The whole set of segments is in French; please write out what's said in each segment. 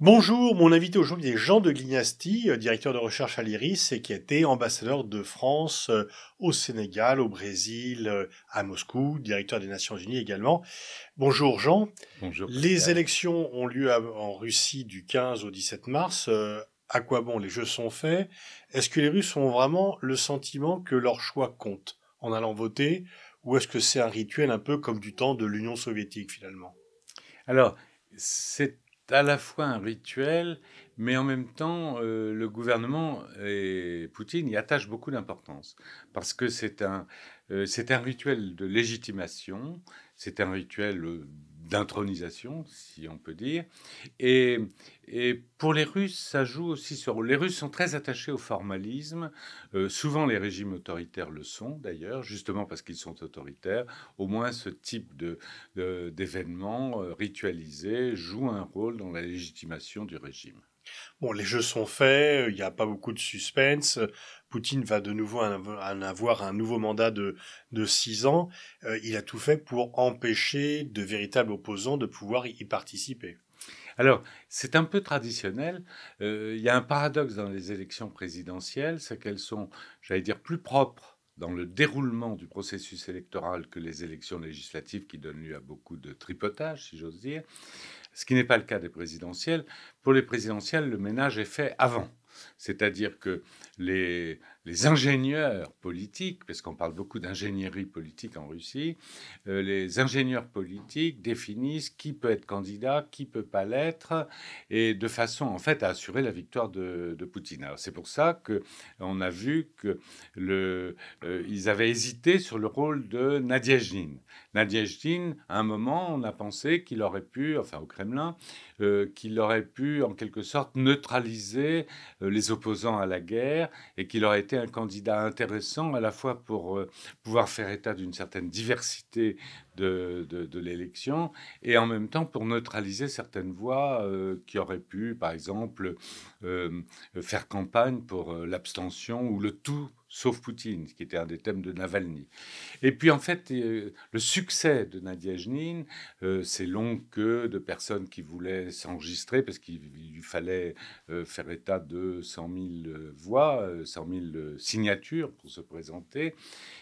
Bonjour, mon invité aujourd'hui est Jean de Glignasti, euh, directeur de recherche à l'IRIS et qui a été ambassadeur de France euh, au Sénégal, au Brésil, euh, à Moscou, directeur des Nations Unies également. Bonjour Jean. Bonjour. Les élections ont lieu en Russie du 15 au 17 mars. À quoi bon les jeux sont faits Est-ce que les Russes ont vraiment le sentiment que leur choix compte en allant voter ou est-ce que c'est un rituel un peu comme du temps de l'Union soviétique finalement Alors, c'est à la fois un rituel, mais en même temps, euh, le gouvernement et Poutine y attachent beaucoup d'importance, parce que c'est un, euh, c'est un rituel de légitimation, c'est un rituel euh, d'intronisation, si on peut dire. Et, pour les Russes, ça joue aussi sur... Les Russes sont très attachés au formalisme. Euh, souvent, les régimes autoritaires le sont, d'ailleurs, justement parce qu'ils sont autoritaires. Au moins, ce type d'événements de, euh, ritualisés joue un rôle dans la légitimation du régime. Bon, les jeux sont faits, il n'y a pas beaucoup de suspense. Poutine va de nouveau en avoir un nouveau mandat de, six ans. Euh, il a tout fait pour empêcher de véritables opposants de pouvoir y participer. Alors, c'est un peu traditionnel. Euh, il y a un paradoxe dans les élections présidentielles, c'est qu'elles sont, j'allais dire, plus propres dans le déroulement du processus électoral que les élections législatives qui donnent lieu à beaucoup de tripotage, si j'ose dire, ce qui n'est pas le cas des présidentielles. Pour les présidentielles, le ménage est fait avant. C'est-à-dire que les, les ingénieurs politiques, parce qu'on parle beaucoup d'ingénierie politique en Russie, euh, les ingénieurs politiques définissent qui peut être candidat, qui peut pas l'être, et de façon en fait à assurer la victoire de, de Poutine. Alors c'est pour ça que on a vu que le, euh, ils avaient hésité sur le rôle de Nadia Nadiejnin, à un moment, on a pensé qu'il aurait pu, enfin au Kremlin, euh, qu'il aurait pu en quelque sorte neutraliser les opposants à la guerre et qu'il aurait été un candidat intéressant à la fois pour euh, pouvoir faire état d'une certaine diversité de, l'élection, et en même temps pour neutraliser certaines voix euh, qui auraient pu, par exemple, euh, faire campagne pour euh, l'abstention ou le tout sauf Poutine, ce qui était un des thèmes de Navalny. Et puis en fait, le succès de Nadia Genine c'est long que de personnes qui voulaient s'enregistrer parce qu'il lui fallait faire état de 100 000 voix, 100 000 signatures pour se présenter.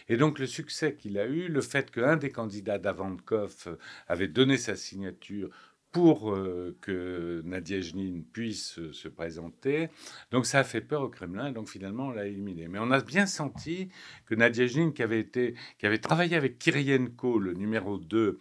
Et donc le succès qu'il a eu, le fait qu'un des candidats Davankov euh, avait donné sa signature pour euh, que Nadia puisse euh, se présenter. Donc ça a fait peur au Kremlin, donc finalement on l'a éliminé. Mais on a bien senti que Nadia qui avait, été, qui avait travaillé avec Kirienko, le numéro 2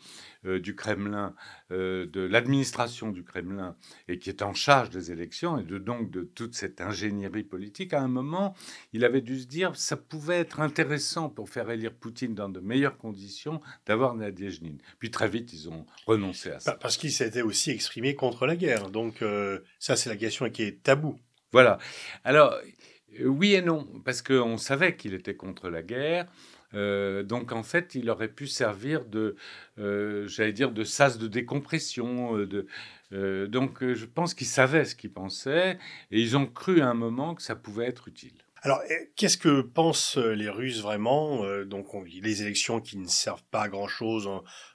euh, du Kremlin, euh, de l'administration du Kremlin, et qui est en charge des élections, et de, donc de toute cette ingénierie politique, à un moment, il avait dû se dire, ça pouvait être intéressant pour faire élire Poutine dans de meilleures conditions d'avoir Genine. Puis très vite, ils ont renoncé à ça. Parce qu'il s'était aussi exprimé contre la guerre. Donc euh, ça, c'est la question qui est tabou. Voilà. Alors, oui et non, parce qu'on savait qu'il était contre la guerre. Euh, donc en fait, il aurait pu servir de, euh, j'allais dire, de sas de décompression. Euh, donc je pense qu'ils savaient ce qu'ils pensaient et ils ont cru à un moment que ça pouvait être utile. Alors, qu'est-ce que pensent les Russes vraiment Donc, on, les élections qui ne servent pas à grand-chose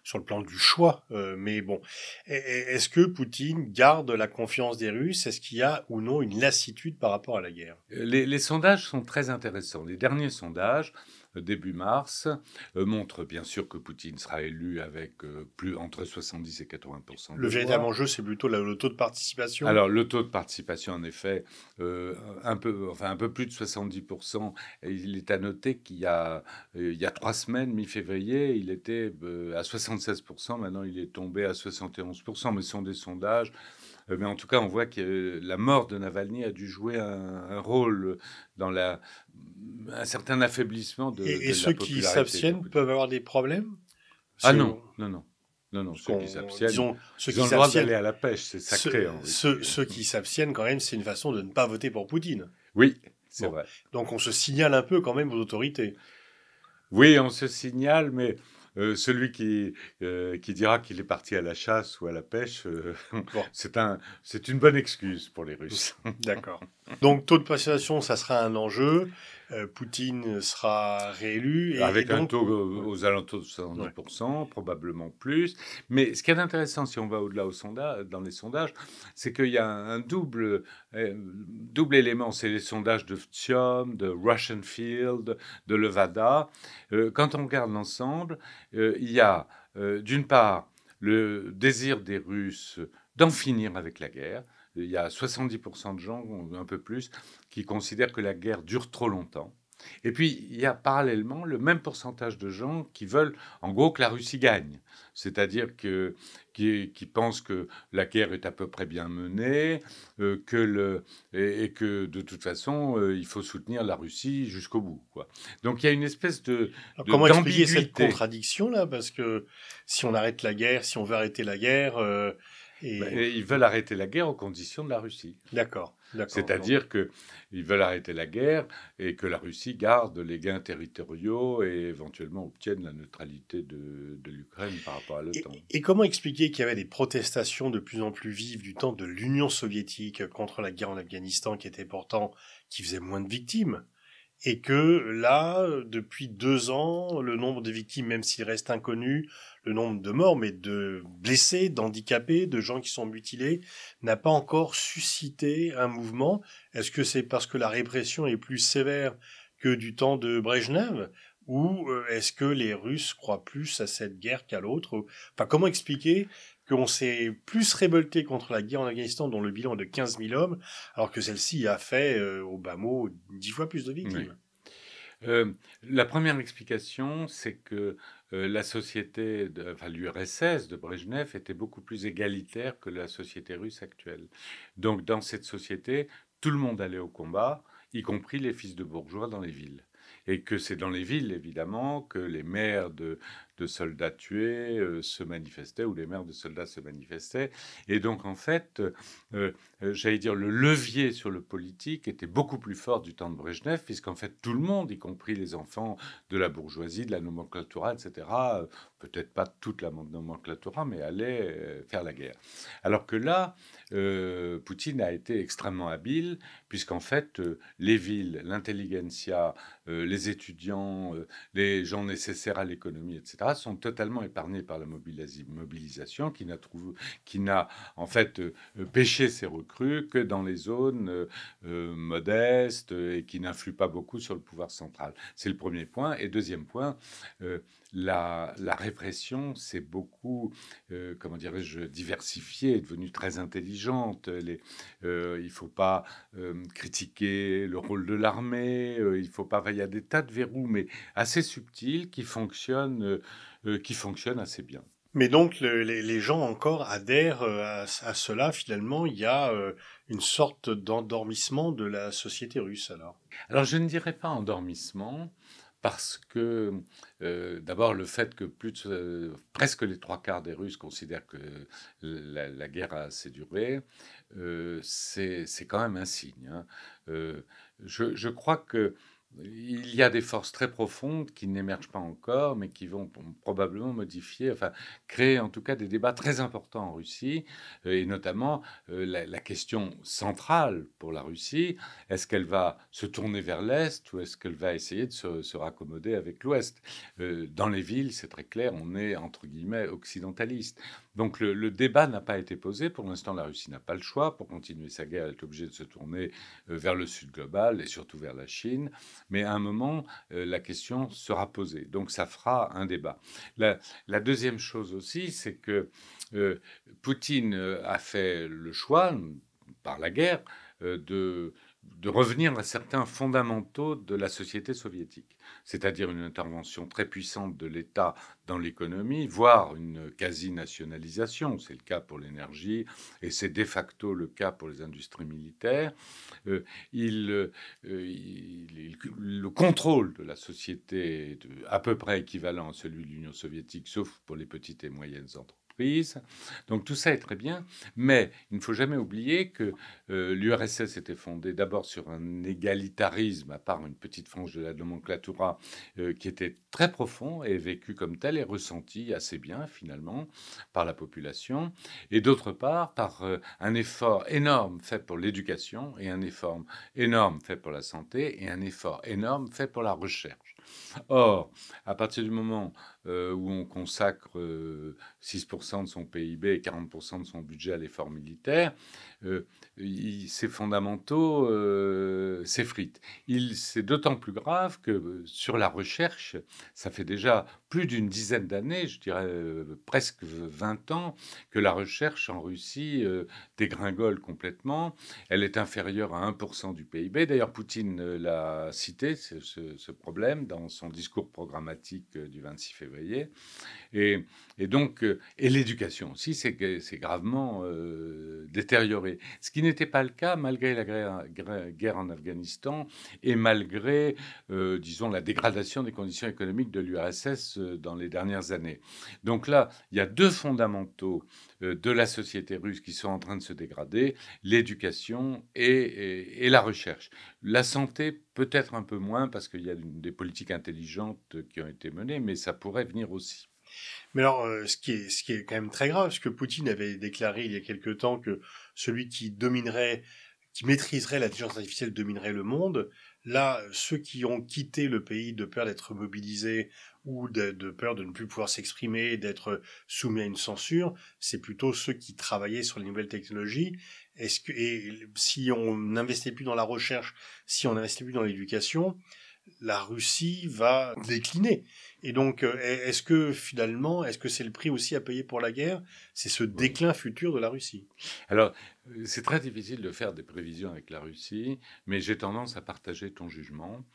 sur le plan du choix, mais bon, est-ce que Poutine garde la confiance des Russes Est-ce qu'il y a ou non une lassitude par rapport à la guerre les, sondages sont très intéressants. Les derniers sondages, début mars, euh, montre bien sûr que Poutine sera élu avec euh, plus entre 70 et 80 Le véritable enjeu, c'est plutôt le taux de participation. Alors le taux de participation, en effet, euh, un peu, enfin un peu plus de 70 Il est à noter qu'il y a il y a trois semaines, mi-février, il était à 76 Maintenant, il est tombé à 71 Mais ce sont des sondages. Euh, mais en tout cas, on voit que la mort de Navalny a dû jouer un, rôle dans la, un certain affaiblissement de. Et, de et ceux qui s'abstiennent peuvent avoir des problèmes Ah non, non, non. Non, non, ceux qui s'abstiennent, ils ont le droit d'aller à la pêche, c'est sacré. Hein, ceux, euh, qui s'abstiennent, quand même, c'est une façon de ne pas voter pour Poutine. Oui, c'est vrai. Donc on se signale un peu quand même aux autorités. Oui, on se signale, mais euh, celui euh, qui, dira qu'il est parti à la chasse ou à la pêche, euh, c'est une bonne excuse pour les Russes. D'accord. Donc, taux de participation, ça sera un enjeu. Euh, Poutine sera réélu. Avec un taux aux alentours de 70%, probablement plus. Mais ce qui est intéressant, si on va au-delà dans les sondages, c'est qu'il y a un double, euh, double élément. C'est les sondages de Ftium, de Russian Field, de Levada. Euh, quand on regarde l'ensemble, il y a d'une part le désir des Russes d'en finir avec la guerre il y a 70% de gens, un peu plus, qui considèrent que la guerre dure trop longtemps. Et puis, il y a parallèlement le même pourcentage de gens qui veulent, en gros, que la Russie gagne. C'est-à-dire que, qui, pensent que la guerre est à peu près bien menée, euh, que le, et, que de toute façon, euh, il faut soutenir la Russie jusqu'au bout. Quoi. Donc, il y a une espèce de. comment expliquer cette contradiction-là Parce que si on arrête la guerre, si on veut arrêter la guerre. Euh, ben, et... ils veulent arrêter la guerre aux conditions de la Russie. D'accord. C'est-à-dire qu'ils veulent arrêter la guerre et que la Russie garde les gains territoriaux et éventuellement obtienne la neutralité de, l'Ukraine par rapport à l'OTAN. Et, et comment expliquer qu'il y avait des protestations de plus en plus vives du temps de l'Union soviétique contre la guerre en Afghanistan qui était pourtant qui faisait moins de victimes et que là, depuis deux ans, le nombre de victimes, même s'il reste inconnu, le nombre de morts, mais de blessés, d'handicapés, de gens qui sont mutilés, n'a pas encore suscité un mouvement. Est-ce que c'est parce que la répression est plus sévère que du temps de Brejnev ou euh, est-ce que les Russes croient plus à cette guerre qu'à l'autre Enfin, comment expliquer qu'on s'est plus révolté contre la guerre en Afghanistan, dont le bilan est de 15 000 hommes, alors que celle-ci a fait, euh, au bas mot, 10 fois plus de victimes euh, La première explication, c'est que euh, la société, de, enfin l'URSS de Brejnev était beaucoup plus égalitaire que la société russe actuelle. Donc dans cette société, tout le monde allait au combat, y compris les fils de bourgeois dans les villes. Et que c'est dans les villes, évidemment, que les maires de, de soldats tués euh, se manifestaient, ou les mères de soldats se manifestaient. Et donc, en fait, euh, euh, j'allais dire, le levier sur le politique était beaucoup plus fort du temps de Brejnev, puisqu'en fait, tout le monde, y compris les enfants de la bourgeoisie, de la nomenclatura, etc., peut-être pas toute la nomenclatura, mais allait faire la guerre. Alors que là, Poutine a été extrêmement habile puisqu'en fait, euh, les villes, l'intelligentsia, euh, les étudiants, euh, les gens nécessaires à l'économie, etc., sont totalement épargnés par la mobilisation qui n'a, en fait pêché ses recrues que dans les zones modestes et qui n'influent pas beaucoup sur le pouvoir central. C'est le premier point. Et deuxième point, la, répression c'est beaucoup, euh, comment dirais-je, diversifiée, devenue très intelligente. Euh, il ne faut pas euh, critiquer le rôle de l'armée, il faut pas. y a des tas de verrous, mais assez subtils qui fonctionnent, assez bien. Mais donc les, gens encore adhèrent à, cela finalement. Il y a une sorte d'endormissement de la société russe alors. Alors je ne dirais pas endormissement parce que euh, d'abord le fait que plus presque les trois quarts des Russes considèrent que la, guerre a assez duré, euh, c'est quand même un signe. Hein. Euh, je, je, crois que il y a des forces très profondes qui n'émergent pas encore, mais qui vont probablement modifier, enfin créer en tout cas des débats très importants en Russie, euh, et notamment euh, la, question centrale pour la Russie, est-ce qu'elle va se tourner vers l'Est ou est-ce qu'elle va essayer de se, raccommoder avec l'Ouest euh, Dans les villes, c'est très clair, on est entre guillemets occidentaliste. Donc le, débat n'a pas été posé. Pour l'instant, la Russie n'a pas le choix. Pour continuer sa guerre, elle est obligée de se tourner euh, vers le sud global et surtout vers la Chine. Mais à un moment, euh, la question sera posée. Donc ça fera un débat. La, deuxième chose aussi, c'est que euh, Poutine a fait le choix, par la guerre, de revenir à certains fondamentaux de la société soviétique c'est-à-dire une intervention très puissante de l'État dans l'économie, voire une quasi-nationalisation. C'est le cas pour l'énergie et c'est de facto le cas pour les industries militaires. Euh, euh, le contrôle de la société est à peu près équivalent à celui de l'Union soviétique, sauf pour les petites et moyennes entreprises donc tout ça est très bien, mais il ne faut jamais oublier que euh, l'URSS était fondée d'abord sur un égalitarisme, à part une petite frange de la nomenclatura, euh, qui était très profond et vécu comme tel et ressenti assez bien finalement par la population, et d'autre part par euh, un effort énorme fait pour l'éducation et un effort énorme fait pour la santé et un effort énorme fait pour la recherche. Or, à partir du moment euh, où on consacre 6% euh, de son PIB et 40% de son budget à l'effort militaire, euh, ses fondamentaux euh, s'effritent. C'est d'autant plus grave que sur la recherche, ça fait déjà plus d'une dizaine d'années, je dirais presque 20 ans, que la recherche en Russie dégringole complètement. Elle est inférieure à 1% du PIB. D'ailleurs, Poutine l'a cité, ce, ce problème, dans son discours programmatique du 26 février. Et, donc, euh, et l'éducation aussi, c'est gravement euh, détérioré. Ce qui n'était pas le cas malgré la guerre, en Afghanistan et malgré, euh, disons, la dégradation des conditions économiques de l'URSS dans les dernières années. Donc là, il y a deux fondamentaux euh, de la société russe qui sont en train de se dégrader, l'éducation et, la recherche. La santé peut-être un peu moins parce qu'il y a des politiques intelligentes qui ont été menées, mais ça pourrait venir aussi. Mais alors, euh, ce qui est, quand même très grave, ce que Poutine avait déclaré il y a quelque temps que celui qui dominerait, qui maîtriserait l'intelligence artificielle dominerait le monde. Là, ceux qui ont quitté le pays de peur d'être mobilisés ou de, peur de ne plus pouvoir s'exprimer, d'être soumis à une censure, c'est plutôt ceux qui travaillaient sur les nouvelles technologies. et si on n'investissait plus dans la recherche, si on n'investit plus dans l'éducation, la Russie va décliner. Et donc, euh, est-ce que finalement, est-ce que c'est le prix aussi à payer pour la guerre C'est ce déclin futur de la Russie. Alors, euh, c'est très difficile de faire des prévisions avec la Russie, mais j'ai tendance à partager ton jugement.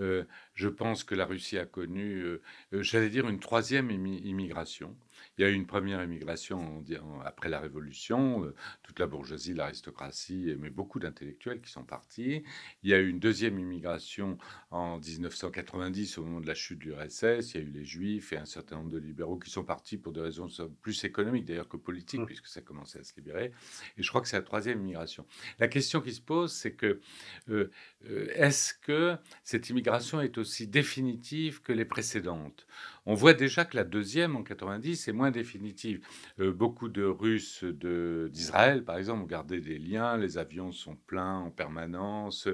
Euh, je pense que la Russie a connu, j'allais dire, une troisième immigration. Il y a eu une première émigration après la Révolution, euh, toute la bourgeoisie, l'aristocratie, mais beaucoup d'intellectuels qui sont partis. Il y a eu une deuxième immigration en 1990 au moment de la chute du RSS. Il y a eu les Juifs et un certain nombre de libéraux qui sont partis pour des raisons plus économiques d'ailleurs que politiques, mmh. puisque ça commençait à se libérer. Et je crois que c'est la troisième immigration. La question qui se pose, c'est que euh, euh, est-ce que cette immigration est aussi définitive que les précédentes On voit déjà que la deuxième en 90 est moins définitive. Euh, beaucoup de Russes d'Israël, par exemple, ont gardé des liens, les avions sont pleins en permanence.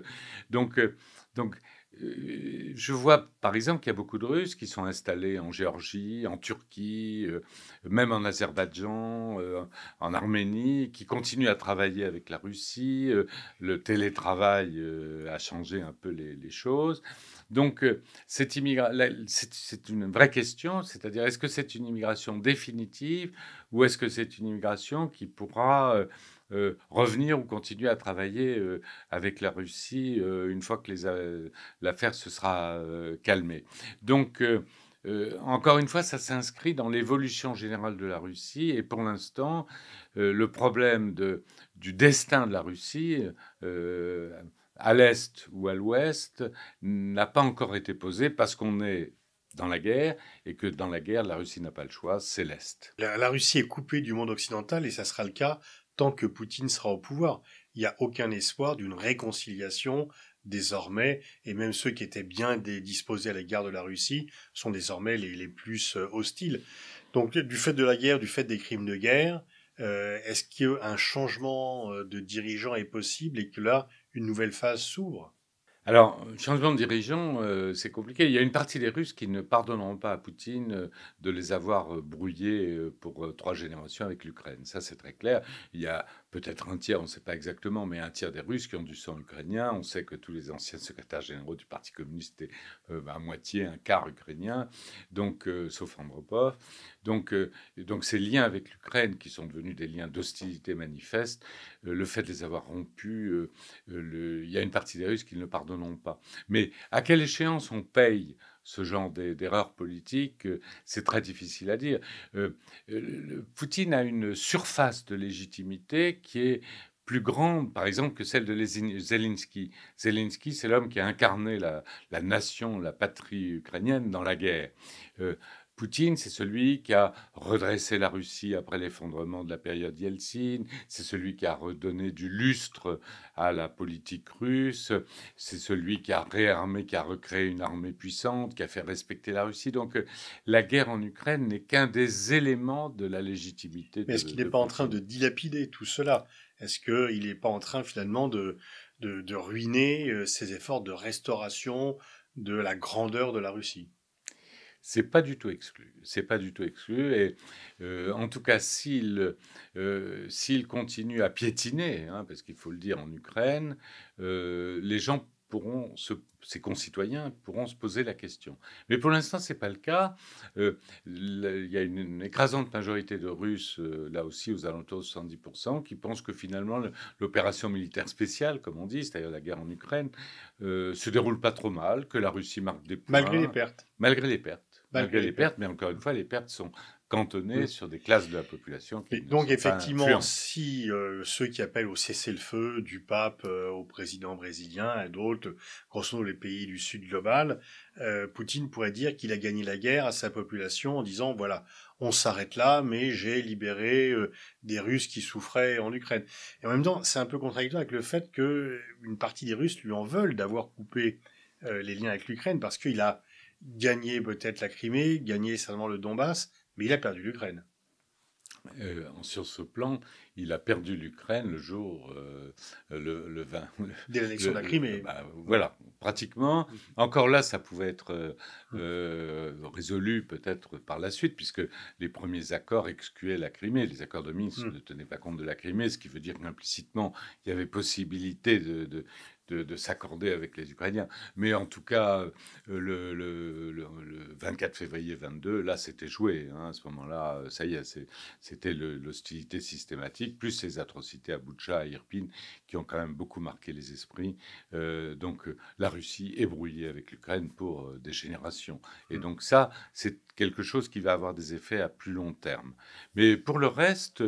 Donc, euh, donc euh, je vois par exemple qu'il y a beaucoup de Russes qui sont installés en Géorgie, en Turquie, euh, même en Azerbaïdjan, euh, en Arménie, qui continuent à travailler avec la Russie. le télétravail a changé un peu les choses. Donc c'est une vraie question, c'est-à-dire est-ce que c'est une immigration définitive ou est-ce que c'est une immigration qui pourra euh, revenir ou continuer à travailler euh, avec la Russie euh, une fois que l'affaire se sera calmée. Donc, encore une fois, ça s'inscrit dans l'évolution générale de la Russie et pour l'instant, le problème du destin de la Russie à l'est ou à l'ouest n'a pas encore été posé parce qu'on est dans la guerre et que dans la guerre, la Russie n'a pas le choix, c'est l'Est. la, Russie est coupée du monde occidental et ça sera le cas tant que Poutine sera au pouvoir. Il n'y a aucun espoir d'une réconciliation désormais, et même ceux qui étaient bien disposés à l'égard de la Russie sont désormais les, plus euh, hostiles. Donc du fait de la guerre, du fait des crimes de guerre, euh, est-ce qu'un changement euh, de dirigeant est possible et que là, une nouvelle phase s'ouvre alors, changement de dirigeant, euh, c'est compliqué. Il y a une partie des Russes qui ne pardonneront pas à Poutine euh, de les avoir euh, brouillés pour trois générations avec l'Ukraine. Ça, c'est très clair. Il y a peut-être un tiers, on ne sait pas exactement, mais un tiers des Russes qui ont du sang ukrainien. On sait que tous les anciens secrétaires généraux du Parti communiste étaient euh, bah, à moitié, un quart ukrainien, donc, euh, sauf Andropov. Donc, euh, donc ces liens avec l'Ukraine qui sont devenus des liens d'hostilité manifeste, le fait de les avoir rompus, il y a une partie des Russes qui ne le pardonneront pas. Mais à quelle échéance on paye ce genre d'erreur politiques, euh, c'est très difficile à dire. Euh, Poutine a une surface de légitimité qui est plus grande, par exemple, que celle de Zelensky. Zelensky, c'est l'homme qui a incarné la, nation, la patrie ukrainienne dans la guerre. Euh, Poutine, c'est celui qui a redressé la Russie après l'effondrement de la période Yeltsin, c'est celui qui a redonné du lustre à la politique russe, c'est celui qui a réarmé, qui a recréé une armée puissante, qui a fait respecter la Russie. Donc euh, la guerre en Ukraine n'est qu'un des éléments de la légitimité. Mais est-ce qu'il n'est pas en train de dilapider tout cela Est-ce qu'il n'est pas en train finalement de, de ruiner euh, ses efforts de restauration de la grandeur de la Russie c'est pas du tout exclu. C'est pas du tout exclu. Et euh, en tout cas, s'il euh, s'il continue à piétiner, hein, parce qu'il faut le dire en Ukraine, euh, les gens pourront se, ses concitoyens pourront se poser la question. Mais pour l'instant, c'est pas le cas. il y a une, écrasante majorité de Russes, là aussi aux alentours de 70%, qui pensent que finalement l'opération militaire spéciale, comme on dit, c'est-à-dire la guerre en Ukraine, euh, se déroule pas trop mal, que la Russie marque des points. Malgré les pertes. Malgré les pertes. Malgré les pertes, mais encore une fois, les pertes sont cantonnées sur des classes de la population. Qui donc, effectivement, si euh, ceux qui appellent au cessez-le-feu du pape euh, au président brésilien et d'autres, grosso modo les pays du Sud global, euh, Poutine pourrait dire qu'il a gagné la guerre à sa population en disant voilà, on s'arrête là, mais j'ai libéré des Russes qui souffraient en Ukraine. Et en même temps, c'est un peu contradictoire avec le fait que une partie des Russes lui en veulent d'avoir coupé les liens avec l'Ukraine parce qu'il a gagner peut-être la Crimée, gagner certainement le Donbass, mais il a perdu l'Ukraine. Euh, sur ce plan, il a perdu l'Ukraine le jour, euh, le, le, 20. Dès l'élection de la Crimée. Bah, voilà, pratiquement. Mm-hmm. Encore là, ça pouvait être euh, mm-hmm. résolu peut-être par la suite, puisque les premiers accords excluaient la Crimée. Les accords de Minsk mm. ne tenaient pas compte de la Crimée, ce qui veut dire qu'implicitement, il y avait possibilité de, de, s'accorder avec les Ukrainiens. Mais en tout cas, euh, le, 24 février 22, là, c'était joué. Hein, à ce moment-là, euh, ça y est, c'était l'hostilité systématique, plus ces atrocités à Boutcha, à Irpin, qui ont quand même beaucoup marqué les esprits. Euh, donc, la Russie est brouillée avec l'Ukraine pour des générations. Et mm. donc, ça, c'est quelque chose qui va avoir des effets à plus long terme. Mais pour le reste,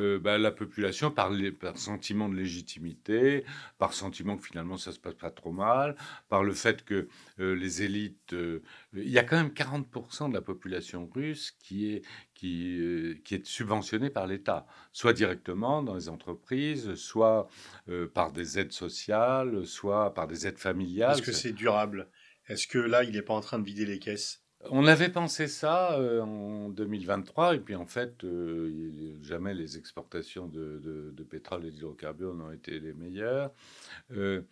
euh, bah, la population, par, les, sentiment de légitimité, par sentiment que finalement ça se passe pas trop mal, par le fait que euh, les élites, euh, il y a quand même 40% de la population russe qui est qui, qui est subventionnée par l'État, soit directement dans les entreprises, soit par des aides sociales, soit par des aides familiales. Est-ce que c'est durable Est-ce que là, il n'est pas en train de vider les caisses on avait pensé ça euh, en 2023, et puis en fait, euh, jamais les exportations de, pétrole et d'hydrocarbures n'ont été les meilleures. Euh,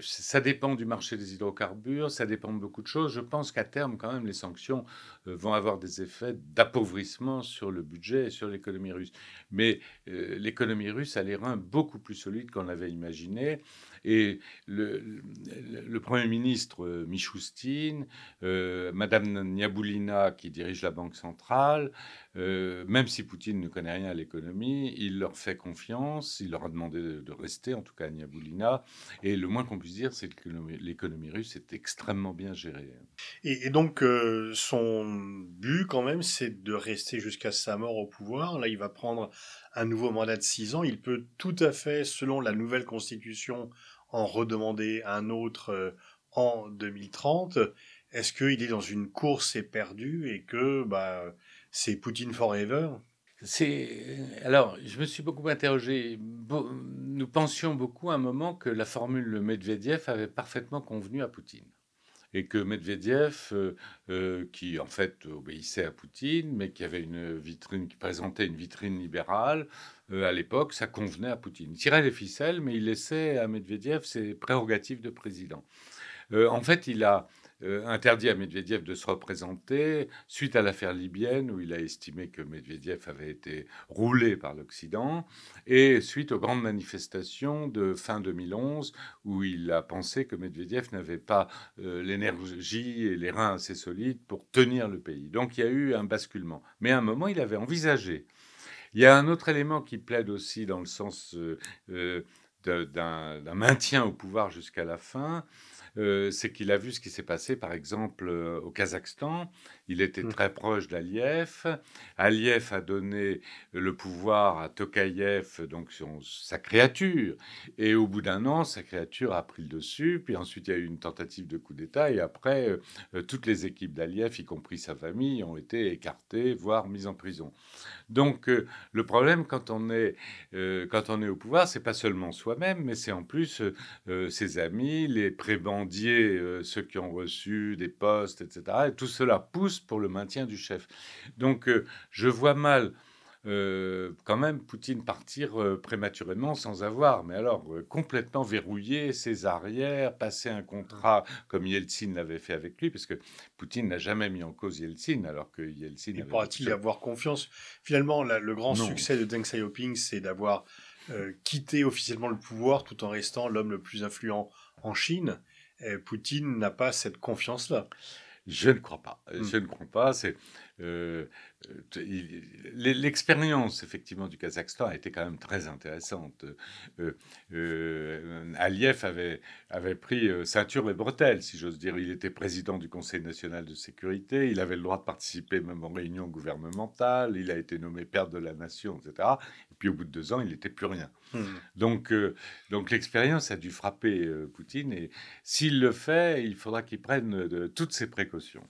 ça dépend du marché des hydrocarbures, ça dépend de beaucoup de choses. Je pense qu'à terme, quand même, les sanctions vont avoir des effets d'appauvrissement sur le budget et sur l'économie russe. Mais l'économie russe a les reins beaucoup plus solides qu'on l'avait imaginé. Et le, Premier ministre euh, Michoustine, euh, Madame Niaboulina qui dirige la Banque centrale, euh, même si Poutine ne connaît rien à l'économie, il leur fait confiance, il leur a demandé de, rester, en tout cas à Niaboulina. Et le moins qu'on puisse dire, c'est que l'économie russe est extrêmement bien gérée. Et, donc, euh, son but quand même, c'est de rester jusqu'à sa mort au pouvoir. Là, il va prendre un nouveau mandat de six ans. Il peut tout à fait, selon la nouvelle constitution, en redemander un autre euh, en 2030 Est-ce qu'il est dans une course éperdue et que bah, c'est Poutine forever alors, je me suis beaucoup interrogé. Nous pensions beaucoup à un moment que la formule Medvedev avait parfaitement convenu à Poutine et que Medvedev, euh, euh, qui en fait obéissait à Poutine, mais qui avait une vitrine, qui présentait une vitrine libérale, euh, à l'époque, ça convenait à Poutine. Il tirait les ficelles, mais il laissait à Medvedev ses prérogatives de président. en fait, il a euh, interdit à Medvedev de se représenter suite à l'affaire libyenne où il a estimé que Medvedev avait été roulé par l'Occident et suite aux grandes manifestations de fin 2011 où il a pensé que Medvedev n'avait pas euh, l'énergie et les reins assez solides pour tenir le pays. Donc il y a eu un basculement. Mais à un moment, il avait envisagé. Il y a un autre élément qui plaide aussi dans le sens euh, d'un maintien au pouvoir jusqu'à la fin, euh, c'est qu'il a vu ce qui s'est passé, par exemple, euh, au Kazakhstan, il était mm. très proche d'Aliev. Aliyev a donné le pouvoir à Tokayev, donc sa créature. Et au bout d'un an, sa créature a pris le dessus. Puis ensuite, il y a eu une tentative de coup d'État. Et après, euh, euh, toutes les équipes d'Aliev, y compris sa famille, ont été écartées, voire mises en prison. Donc, euh, le problème quand on est, quand on est au pouvoir, c'est pas seulement soi-même, mais c'est en plus ses amis, les prébandiers, ceux qui ont reçu des postes, etc. tout cela pousse pour le maintien du chef. Donc euh, je vois mal euh, quand même Poutine partir euh, prématurément sans avoir, mais alors complètement verrouillé ses arrières, passer un contrat comme Yeltsin l'avait fait avec lui, parce que Poutine n'a jamais mis en cause Yeltsin, alors que Yeltsin. Il pourra-t-il avoir confiance Finalement, le grand succès de Deng Xiaoping, c'est d'avoir quitté officiellement le pouvoir tout en restant l'homme le plus influent en Chine. Et Poutine n'a pas cette confiance-là. Je ne crois pas. Euh, mm. Je ne crois pas. C'est euh, l'expérience effectivement du Kazakhstan a été quand même très intéressante. Euh, Aliyev avait pris ceinture et bretelles, si j'ose dire. Il était président du Conseil national de sécurité. Il avait le droit de participer même aux réunions gouvernementales. Il a été nommé père de la nation, etc. Puis au bout de deux ans, il n'était plus rien. Hmm. Donc, euh, donc l'expérience a dû frapper euh, Poutine. Et s'il le fait, il faudra qu'il prenne euh, toutes ses précautions.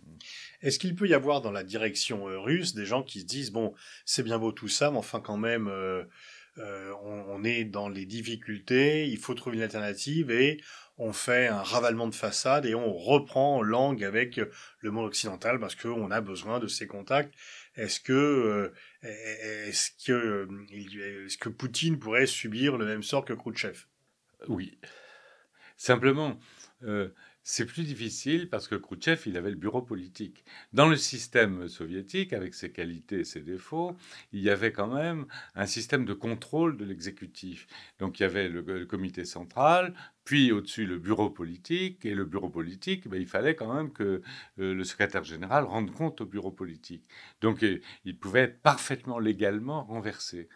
Est-ce qu'il peut y avoir dans la direction russe des gens qui se disent bon, c'est bien beau tout ça, mais enfin quand même, euh, on, est dans les difficultés, il faut trouver une alternative et on fait un ravalement de façade et on reprend langue avec le monde occidental parce qu'on a besoin de ces contacts. Est-ce que, euh, est-ce que, euh, ce que Poutine pourrait subir le même sort que Khrouchtchev Oui. Simplement, c'est plus difficile parce que Khrouchtchev, il avait le bureau politique. Dans le système soviétique, avec ses qualités et ses défauts, il y avait quand même un système de contrôle de l'exécutif. Donc il y avait le, comité central, puis au-dessus le bureau politique, et le bureau politique, ben, il fallait quand même que euh, le secrétaire général rende compte au bureau politique. Donc euh, il pouvait être parfaitement légalement renversé.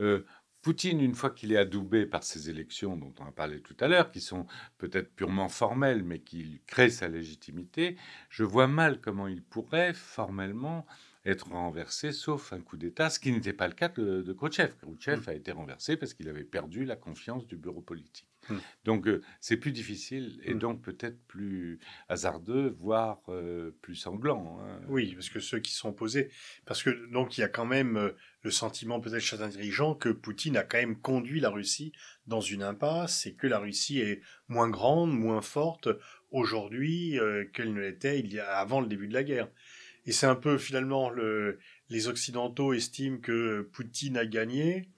Euh, Poutine, une fois qu'il est adoubé par ces élections dont on a parlé tout à l'heure, qui sont peut-être purement formelles, mais qui créent sa légitimité, je vois mal comment il pourrait formellement être renversé, sauf un coup d'État, ce qui n'était pas le cas de, de Khrouchtchev. Mm. a été renversé parce qu'il avait perdu la confiance du bureau politique. Mmh. Donc euh, c'est plus difficile et mmh. donc peut-être plus hasardeux, voire euh, plus sanglant. Hein. Oui, parce que ceux qui sont posés, parce que donc il y a quand même euh, le sentiment peut-être chez certains dirigeants que Poutine a quand même conduit la Russie dans une impasse et que la Russie est moins grande, moins forte aujourd'hui qu'elle ne l'était avant le début de la guerre. Et c'est un peu finalement les Occidentaux estiment que Poutine a gagné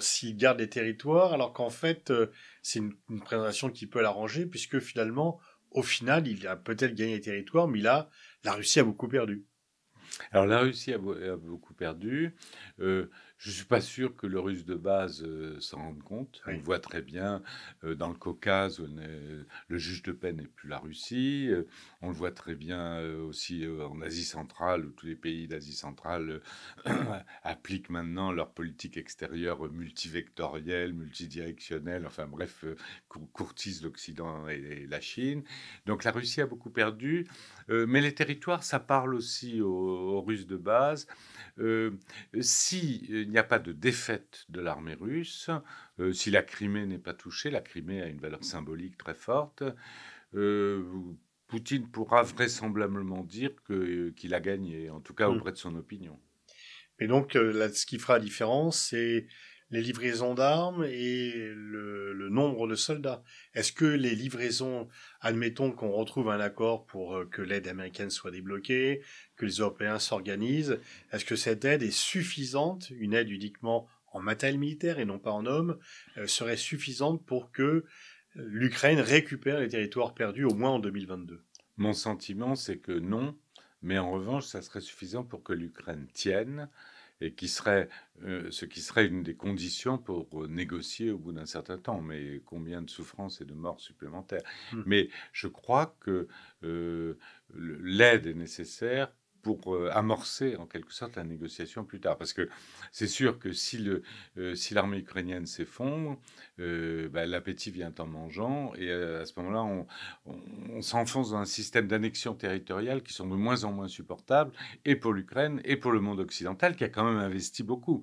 s'il garde les territoires, alors qu'en fait, euh, c'est une, présentation qui peut l'arranger, puisque finalement, au final, il a peut-être gagné les territoires, mais là, la Russie a beaucoup perdu. Alors la Russie a, beaucoup perdu. Euh, je ne suis pas sûr que le russe de base euh, s'en rende compte. On On voit très bien euh, dans le Caucase, le juge de paix n'est plus la Russie. on le voit très bien aussi en Asie centrale, où tous les pays d'Asie centrale appliquent maintenant leur politique extérieure multivectorielle, multidirectionnelle, enfin bref, courtise courtisent l'Occident et, la Chine. Donc la Russie a beaucoup perdu. mais les territoires, ça parle aussi aux aux Russes de base. Euh, S'il euh, n'y a pas de défaite de l'armée russe, euh, si la Crimée n'est pas touchée, la Crimée a une valeur symbolique très forte, Poutine pourra vraisemblablement dire qu'il a gagné, en tout cas hmm. auprès de son opinion. Et donc, là, ce qui fera la différence, c'est les livraisons d'armes et le, nombre de soldats. Est-ce que les livraisons, admettons qu'on retrouve un accord pour euh, que l'aide américaine soit débloquée, que les Européens s'organisent, est-ce que cette aide est suffisante, une aide uniquement en matériel militaire et non pas en hommes, euh, serait suffisante pour que euh, l'Ukraine récupère les territoires perdus au moins en 2022 Mon sentiment, c'est que non, mais en revanche, ça serait suffisant pour que l'Ukraine tienne et qui serait euh, ce qui serait une des conditions pour euh, négocier au bout d'un certain temps. Mais combien de souffrances et de morts supplémentaires mmh. Mais je crois que euh, l'aide est nécessaire pour euh, amorcer en quelque sorte la négociation plus tard. Parce que c'est sûr que si, le, euh, si l'armée ukrainienne s'effondre, euh, bah, l'appétit vient en mangeant, et à, ce moment-là, on, s'enfonce dans un système d'annexion territoriale qui sont de moins en moins supportables, et pour l'Ukraine, et pour le monde occidental, qui a quand même investi beaucoup.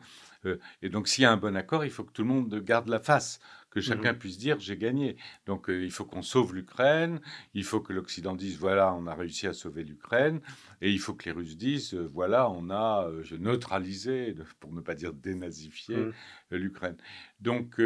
et donc s'il y a un bon accord, il faut que tout le monde garde la face que mmh chacun puisse dire j'ai gagné. Donc euh, il faut qu'on sauve l'Ukraine, il faut que l'Occident dise voilà, on a réussi à sauver l'Ukraine, et il faut que les Russes disent euh, voilà, on a euh, neutralisé, pour ne pas dire dénazifié, mmh. l'Ukraine. Donc,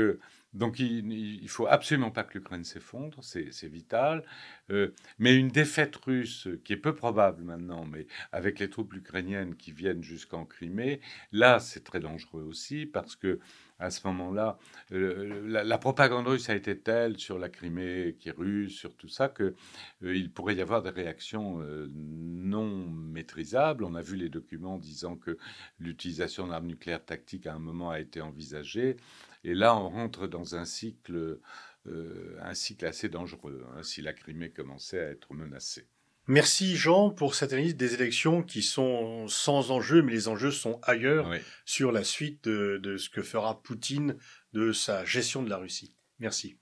donc il, il faut absolument pas que l'Ukraine s'effondre, c'est vital. Euh, mais une défaite russe, euh, qui est peu probable maintenant, mais avec les troupes ukrainiennes qui viennent jusqu'en Crimée, là, c'est très dangereux aussi, parce que à ce moment-là, la, propagande russe a été telle sur la Crimée qui est russe, sur tout ça, que euh, il pourrait y avoir des réactions non maîtrisables. On a vu les documents disant que l'utilisation d'armes nucléaires tactiques à un moment a été envisagée. Et là, on rentre dans un cycle ainsi euh, assez dangereux, hein, si la Crimée commençait à être menacée. Merci Jean pour cette analyse des élections qui sont sans enjeu, mais les enjeux sont ailleurs sur la suite de ce que fera Poutine de sa gestion de la Russie. Merci.